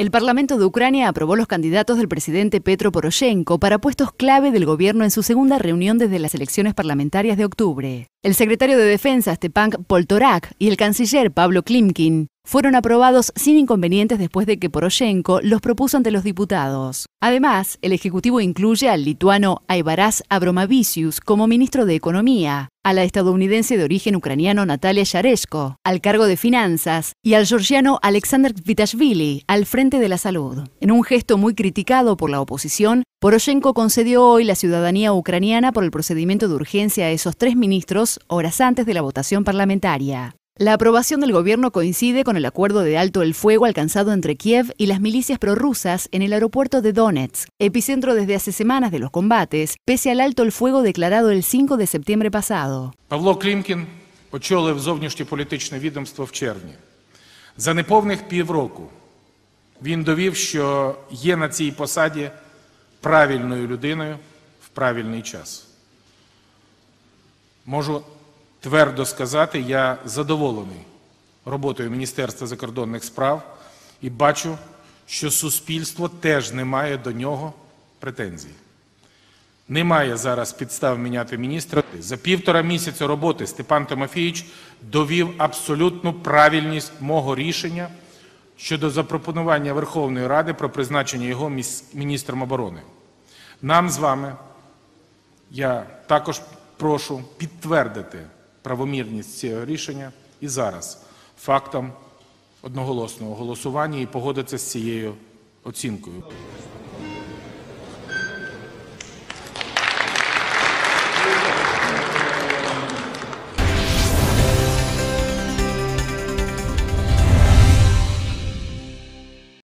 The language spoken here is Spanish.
El Parlamento de Ucrania aprobó los candidatos del presidente Petro Poroshenko para puestos clave del gobierno en su segunda reunión desde las elecciones parlamentarias de octubre. El secretario de Defensa Stepan Poltorak y el canciller Pablo Klimkin fueron aprobados sin inconvenientes después de que Poroshenko los propuso ante los diputados. Además, el Ejecutivo incluye al lituano Aivaras Abromavicius como ministro de Economía, a la estadounidense de origen ucraniano Natalia Yareshko al cargo de Finanzas y al georgiano Alexander Vitashvili al frente de la salud. En un gesto muy criticado por la oposición, Poroshenko concedió hoy la ciudadanía ucraniana por el procedimiento de urgencia a esos tres ministros horas antes de la votación parlamentaria. La aprobación del gobierno coincide con el acuerdo de alto el fuego alcanzado entre Kiev y las milicias prorrusas en el aeropuerto de Donetsk, epicentro desde hace semanas de los combates, pese al alto el fuego declarado el 5 de septiembre pasado. твердо сказати, я задоволений роботою Міністерства закордонних справ і бачу, що суспільство теж не має до нього претензій. Немає зараз підстав міняти міністра. За півтора місяця роботи Степан Тимофійович довів абсолютну правильність мого рішення щодо запропонування Верховної Ради про призначення його міністром оборони. Нам з вами я також прошу підтвердити правомірність цього рішення і зараз фактом одноголосного голосування і погодитися з цією оцінкою.